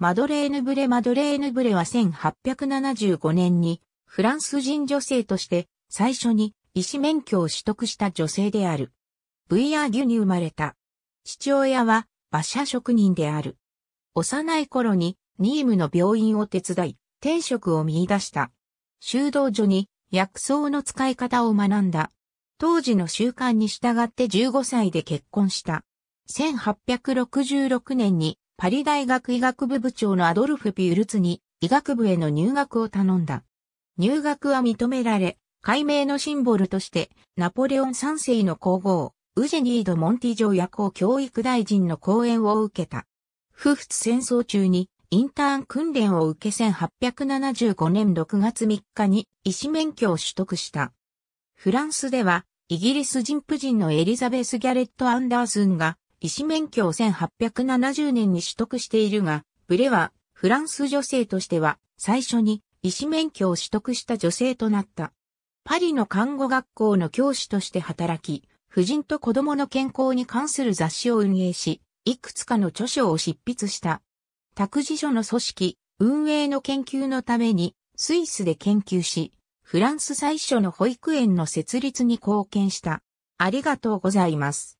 マドレーヌ・ブレマドレーヌ・ブレは1875年にフランス人女性として最初に医師免許を取得した女性である。ブイヤーギュに生まれた。父親は馬車職人である。幼い頃にニームの病院を手伝い、転職を見出した。修道所に薬草の使い方を学んだ。当時の習慣に従って15歳で結婚した。1866年にパリ大学医学部部長のアドルフ・ピュルツに医学部への入学を頼んだ。入学は認められ、解明のシンボルとして、ナポレオン3世の皇后、ウジェニード・モンティジョ役を教育大臣の講演を受けた。不仏戦争中にインターン訓練を受け1875年6月3日に医師免許を取得した。フランスではイギリス人婦人のエリザベス・ギャレット・アンダースンが医師免許を1870年に取得しているが、ブレはフランス女性としては最初に医師免許を取得した女性となった。パリの看護学校の教師として働き、婦人と子供の健康に関する雑誌を運営し、いくつかの著書を執筆した。託児所の組織、運営の研究のために、スイスで研究し、フランス最初の保育園の設立に貢献した。ありがとうございます。